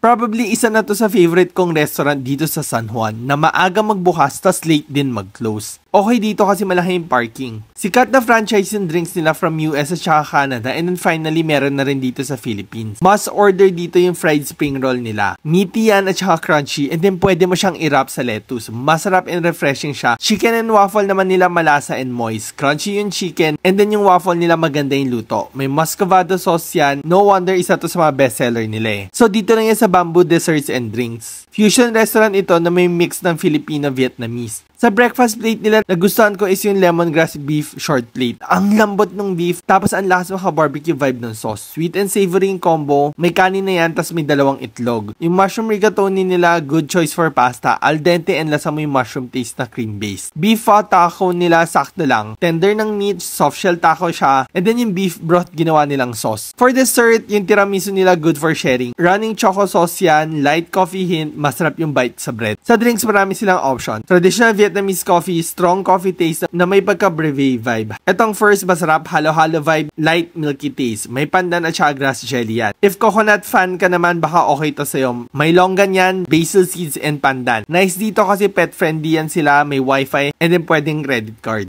Probably isa na to sa favorite kong restaurant dito sa San Juan na maaga magbukas tas late din mag-close. Okay dito kasi malaki yung parking. Sikat na franchise yung drinks nila from US at saka Canada and then finally meron na rin dito sa Philippines. Must order dito yung fried spring roll nila. Meaty yan at saka crunchy and then pwede mo siyang i-wrap sa lettuce. Masarap and refreshing siya. Chicken and waffle naman nila malasa and moist. Crunchy yung chicken and then yung waffle nila maganda yung luto. May muscovado sauce yan. No wonder isa to sa mga bestseller nila eh. So dito lang yan sa Bamboo Desserts and Drinks. Fusion restaurant ito na may mix ng Filipino-Vietnamese. Sa breakfast plate nila, nagustuhan ko is yung lemongrass beef short plate. Ang lambot ng beef, tapos ang lakas maka-barbecue vibe ng sauce. Sweet and savory yung combo, may kanin na yan, tapos may dalawang itlog. Yung mushroom rigatoni nila, good choice for pasta, al dente and lasa mo yung mushroom taste na cream-based. Beef pho taco nila, sakto lang. Tender ng meat, soft shell taco siya, and then yung beef broth ginawa nilang sauce. For dessert, yung tiramisu nila, good for sharing. Running choco sauce yan, light coffee hint, masarap yung bite sa bread. Sa drinks, marami silang option. Traditional Vietnam Vietnamese coffee, strong coffee taste na may pagka-brevet vibe. Itong first masarap, halo-halo vibe, light milky taste. May pandan at siya grass jelly yan. If coconut fan ka naman, baka okay to sa'yo. May longgan yan, basil seeds, and pandan. Nice dito kasi pet friendly yan sila, may wifi, and then pwedeng credit card.